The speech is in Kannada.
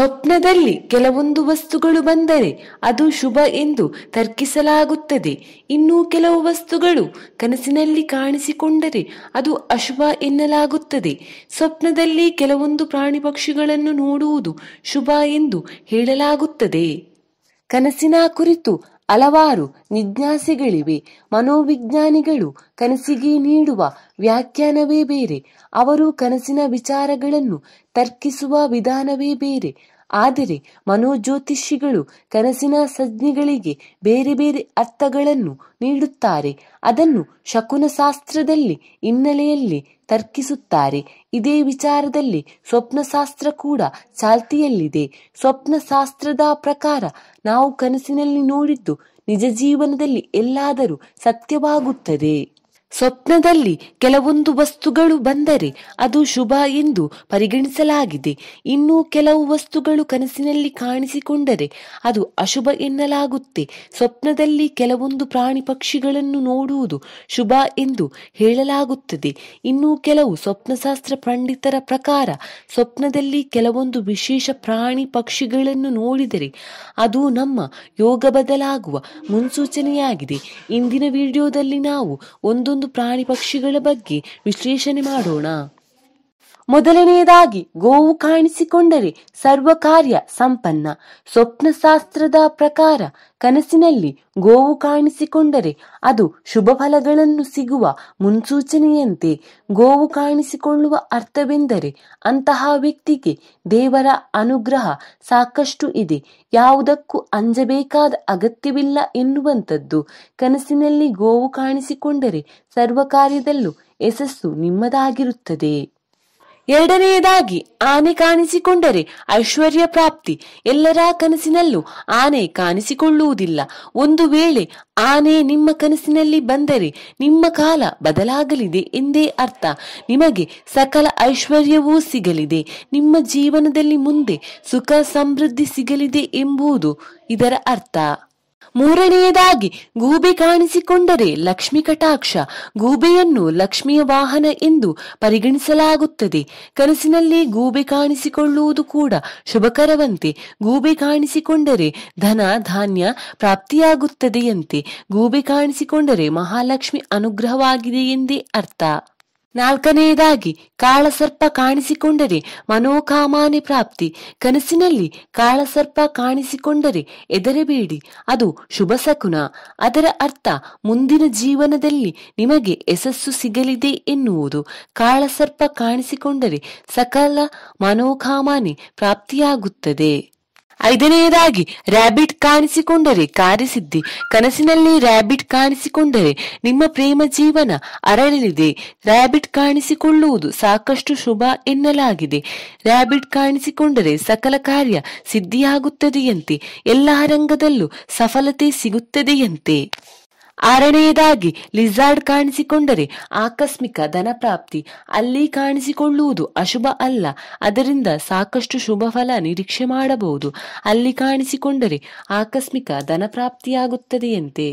ಸ್ವಪ್ನದಲ್ಲಿ ಕೆಲವೊಂದು ವಸ್ತುಗಳು ಬಂದರೆ ಅದು ಶುಭ ಎಂದು ತರ್ಕಿಸಲಾಗುತ್ತದೆ ಇನ್ನೂ ಕೆಲವು ವಸ್ತುಗಳು ಕನಸಿನಲ್ಲಿ ಕಾಣಿಸಿಕೊಂಡರೆ ಅದು ಅಶುಭ ಎನ್ನಲಾಗುತ್ತದೆ ಸ್ವಪ್ನದಲ್ಲಿ ಕೆಲವೊಂದು ಪ್ರಾಣಿ ಪಕ್ಷಿಗಳನ್ನು ನೋಡುವುದು ಶುಭ ಎಂದು ಹೇಳಲಾಗುತ್ತದೆ ಕನಸಿನ ಕುರಿತು ಹಲವಾರು ನಿಜ್ಞಾಸೆಗಳಿವೆ ಮನೋವಿಜ್ಞಾನಿಗಳು ಕನಸಿಗೆ ನೀಡುವ ವ್ಯಾಖ್ಯಾನವೇ ಬೇರೆ ಅವರು ಕನಸಿನ ವಿಚಾರಗಳನ್ನು ತರ್ಕಿಸುವ ವಿಧಾನವೇ ಬೇರೆ ಆದರೆ ಮನೋಜ್ಯೋತಿಷಿಗಳು ಕನಸಿನ ಸಜ್ಞೆಗಳಿಗೆ ಬೇರೆ ಬೇರೆ ಅರ್ಥಗಳನ್ನು ನೀಡುತ್ತಾರೆ ಅದನ್ನು ಶಕುನಶಾಸ್ತ್ರದಲ್ಲಿ ಹಿನ್ನೆಲೆಯಲ್ಲಿ ತರ್ಕಿಸುತ್ತಾರೆ ಇದೇ ವಿಚಾರದಲ್ಲಿ ಸ್ವಪ್ನಶಾಸ್ತ್ರ ಕೂಡ ಚಾಲ್ತಿಯಲ್ಲಿದೆ ಸ್ವಪ್ನಶಾಸ್ತ್ರದ ಪ್ರಕಾರ ನಾವು ಕನಸಿನಲ್ಲಿ ನೋಡಿದ್ದು ನಿಜ ಜೀವನದಲ್ಲಿ ಎಲ್ಲಾದರೂ ಸತ್ಯವಾಗುತ್ತದೆ ಸ್ವಪ್ನದಲ್ಲಿ ಕೆಲವೊಂದು ವಸ್ತುಗಳು ಬಂದರೆ ಅದು ಶುಭ ಎಂದು ಪರಿಗಣಿಸಲಾಗಿದೆ ಇನ್ನು ಕೆಲವು ವಸ್ತುಗಳು ಕನಸಿನಲ್ಲಿ ಕಾಣಿಸಿಕೊಂಡರೆ ಅದು ಅಶುಭ ಎನ್ನಲಾಗುತ್ತೆ ಸ್ವಪ್ನದಲ್ಲಿ ಕೆಲವೊಂದು ಪ್ರಾಣಿ ಪಕ್ಷಿಗಳನ್ನು ನೋಡುವುದು ಶುಭ ಎಂದು ಹೇಳಲಾಗುತ್ತದೆ ಇನ್ನೂ ಕೆಲವು ಸ್ವಪ್ನಶಾಸ್ತ್ರ ಪಂಡಿತರ ಪ್ರಕಾರ ಸ್ವಪ್ನದಲ್ಲಿ ಕೆಲವೊಂದು ವಿಶೇಷ ಪ್ರಾಣಿ ಪಕ್ಷಿಗಳನ್ನು ನೋಡಿದರೆ ಅದು ನಮ್ಮ ಯೋಗ ಬದಲಾಗುವ ಮುನ್ಸೂಚನೆಯಾಗಿದೆ ಇಂದಿನ ವಿಡಿಯೋದಲ್ಲಿ ನಾವು ಒಂದೊಂದು ಪ್ರಾಣಿ ಪಕ್ಷಿಗಳ ಬಗ್ಗೆ ವಿಶ್ಲೇಷಣೆ ಮಾಡೋಣ ಮೊದಲನೆಯದಾಗಿ ಗೋವು ಕಾಣಿಸಿಕೊಂಡರೆ ಸರ್ವಕಾರ್ಯ ಸಂಪನ್ನ ಸ್ವಪ್ನಶಾಸ್ತ್ರದ ಪ್ರಕಾರ ಕನಸಿನಲ್ಲಿ ಗೋವು ಕಾಣಿಸಿಕೊಂಡರೆ ಅದು ಶುಭ ಫಲಗಳನ್ನು ಸಿಗುವ ಮುನ್ಸೂಚನೆಯಂತೆ ಗೋವು ಕಾಣಿಸಿಕೊಳ್ಳುವ ಅರ್ಥವೆಂದರೆ ಅಂತಹ ವ್ಯಕ್ತಿಗೆ ದೇವರ ಅನುಗ್ರಹ ಸಾಕಷ್ಟು ಇದೆ ಯಾವುದಕ್ಕೂ ಅಂಜಬೇಕಾದ ಅಗತ್ಯವಿಲ್ಲ ಎನ್ನುವಂಥದ್ದು ಕನಸಿನಲ್ಲಿ ಗೋವು ಕಾಣಿಸಿಕೊಂಡರೆ ಸರ್ವ ಕಾರ್ಯದಲ್ಲೂ ಯಶಸ್ಸು ನಿಮ್ಮದಾಗಿರುತ್ತದೆ ಎರಡನೆಯದಾಗಿ ಆನೆ ಕಾಣಿಸಿಕೊಂಡರೆ ಐಶ್ವರ್ಯ ಪ್ರಾಪ್ತಿ ಎಲ್ಲರ ಕನಸಿನಲ್ಲೂ ಆನೆ ಕಾಣಿಸಿಕೊಳ್ಳುವುದಿಲ್ಲ ಒಂದು ವೇಳೆ ಆನೆ ನಿಮ್ಮ ಕನಸಿನಲ್ಲಿ ಬಂದರೆ ನಿಮ್ಮ ಕಾಲ ಬದಲಾಗಲಿದೆ ಎಂದೇ ಅರ್ಥ ನಿಮಗೆ ಸಕಲ ಐಶ್ವರ್ಯವೂ ಸಿಗಲಿದೆ ನಿಮ್ಮ ಜೀವನದಲ್ಲಿ ಮುಂದೆ ಸುಖ ಸಮೃದ್ಧಿ ಸಿಗಲಿದೆ ಎಂಬುದು ಇದರ ಅರ್ಥ ಮೂರನೆಯದಾಗಿ ಗೂಬೆ ಕಾಣಿಸಿಕೊಂಡರೆ ಲಕ್ಷ್ಮಿ ಕಟಾಕ್ಷ ಗೂಬೆಯನ್ನು ಲಕ್ಷ್ಮಿಯ ವಾಹನ ಎಂದು ಪರಿಗಣಿಸಲಾಗುತ್ತದೆ ಕನಸಿನಲ್ಲಿ ಗೂಬೆ ಕಾಣಿಸಿಕೊಳ್ಳುವುದು ಕೂಡ ಶುಭಕರವಂತೆ ಗೂಬೆ ಕಾಣಿಸಿಕೊಂಡರೆ ಧನ ಧಾನ್ಯ ಪ್ರಾಪ್ತಿಯಾಗುತ್ತದೆಯಂತೆ ಗೂಬೆ ಕಾಣಿಸಿಕೊಂಡರೆ ಮಹಾಲಕ್ಷ್ಮಿ ಅನುಗ್ರಹವಾಗಿದೆ ಎಂದೇ ಅರ್ಥ ನಾಲ್ಕನೆಯದಾಗಿ ಕಾಳಸರ್ಪ ಕಾಣಿಸಿಕೊಂಡರೆ ಮನೋಕಾಮಾನೆ ಪ್ರಾಪ್ತಿ ಕನಸಿನಲ್ಲಿ ಕಾಳಸರ್ಪ ಕಾಣಿಸಿಕೊಂಡರೆ ಎದರಬೇಡಿ ಅದು ಶುಭ ಸಕುನ ಅದರ ಅರ್ಥ ಮುಂದಿನ ಜೀವನದಲ್ಲಿ ನಿಮಗೆ ಯಶಸ್ಸು ಸಿಗಲಿದೆ ಎನ್ನುವುದು ಕಾಳಸರ್ಪ ಕಾಣಿಸಿಕೊಂಡರೆ ಸಕಲ ಮನೋಕಾಮಾನೆ ಪ್ರಾಪ್ತಿಯಾಗುತ್ತದೆ ಐದನೆಯದಾಗಿ ರ್ಯಾಬಿಟ್ ಕಾಣಿಸಿಕೊಂಡರೆ ಕಾರ್ಯಸಿದ್ಧಿ ಕನಸಿನಲ್ಲಿ ರ್ಯಾಬಿಟ್ ಕಾಣಿಸಿಕೊಂಡರೆ ನಿಮ್ಮ ಪ್ರೇಮ ಜೀವನ ಅರಳಲಿದೆ ರ್ಯಾಬಿಟ್ ಕಾಣಿಸಿಕೊಳ್ಳುವುದು ಸಾಕಷ್ಟು ಶುಭ ಎನ್ನಲಾಗಿದೆ ರಾಬಿಟ್ ಕಾಣಿಸಿಕೊಂಡರೆ ಸಕಲ ಕಾರ್ಯ ಸಿದ್ಧಿಯಾಗುತ್ತದೆಯಂತೆ ಎಲ್ಲ ರಂಗದಲ್ಲೂ ಸಫಲತೆ ಸಿಗುತ್ತದೆಯಂತೆ ಆರನೆಯದಾಗಿ ಲಿಜಾರ್ಡ್ ಕಾಣಿಸಿಕೊಂಡರೆ ಆಕಸ್ಮಿಕ ಧನಪ್ರಾಪ್ತಿ ಅಲ್ಲಿ ಕಾಣಿಸಿಕೊಳ್ಳುವುದು ಅಶುಭ ಅಲ್ಲ ಅದರಿಂದ ಸಾಕಷ್ಟು ಶುಭ ಫಲ ನಿರೀಕ್ಷೆ ಮಾಡಬಹುದು ಅಲ್ಲಿ ಕಾಣಿಸಿಕೊಂಡರೆ ಆಕಸ್ಮಿಕ ಧನಪ್ರಾಪ್ತಿಯಾಗುತ್ತದೆಯಂತೆ